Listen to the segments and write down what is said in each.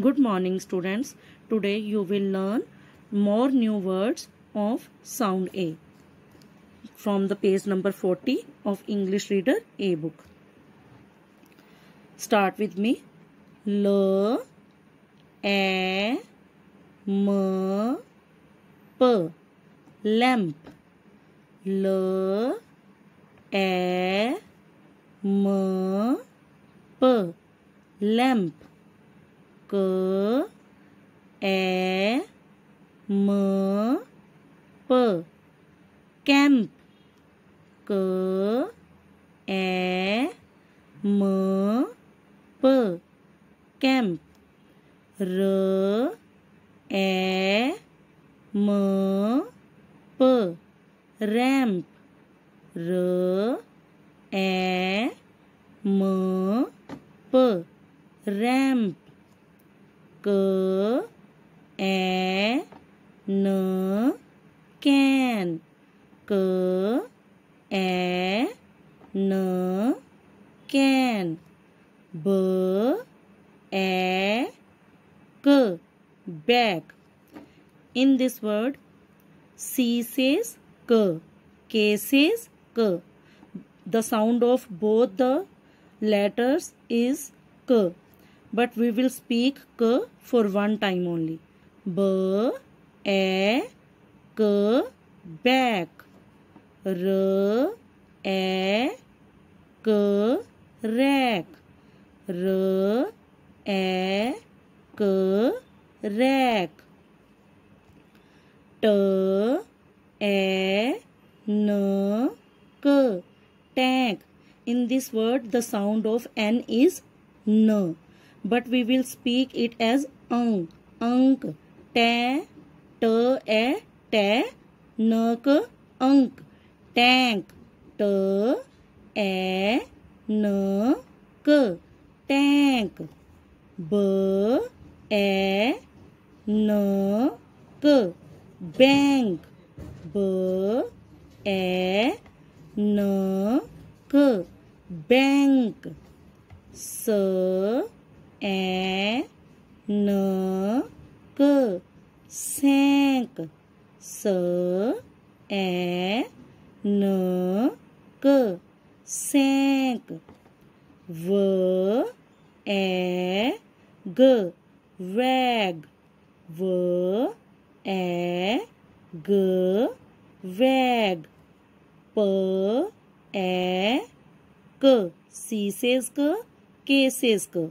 Good morning students. Today you will learn more new words of sound A from the page number 40 of English Reader A book. Start with me. L A M P Lamp L A M P Lamp k e m p camp k e m p camp r e m p ramp r e m p ramp K E N can K E N can B E K bag in this word C says K K says K the sound of both the letters is K but we will speak k for one time only. B, a, k, back. R, a, k, rack. R, a, k, rack. T, a, n, k, tank. In this word, the sound of n is n but we will speak it as ang, ank, ta, ta, a, ta, nak, ank, tank, ta, a, n, k, tank, b, a, n, k, bank, b, a, n, k, bank, s, ए न क sink s e n k sink v e g rag v e g rag p e k c says k k says k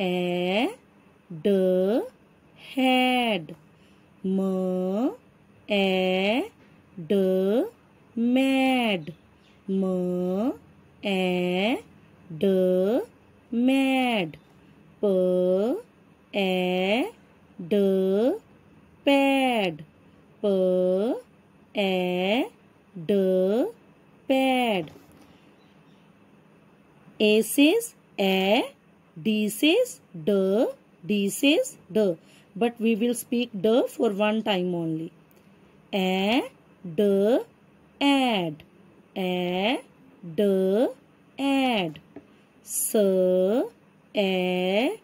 a the head m a the mad m a the mad p a the pad p a the pad a is a this is the this is the but we will speak the for one time only a the add a the add so a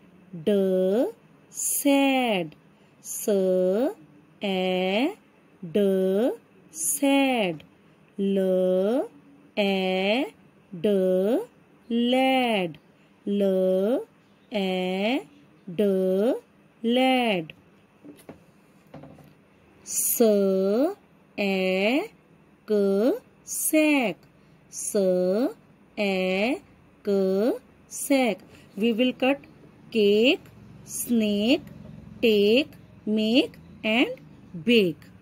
the sad. so a the sad. le a the lad le ए ड lead स ए क sec s a k sec we will cut cake snake take make and bake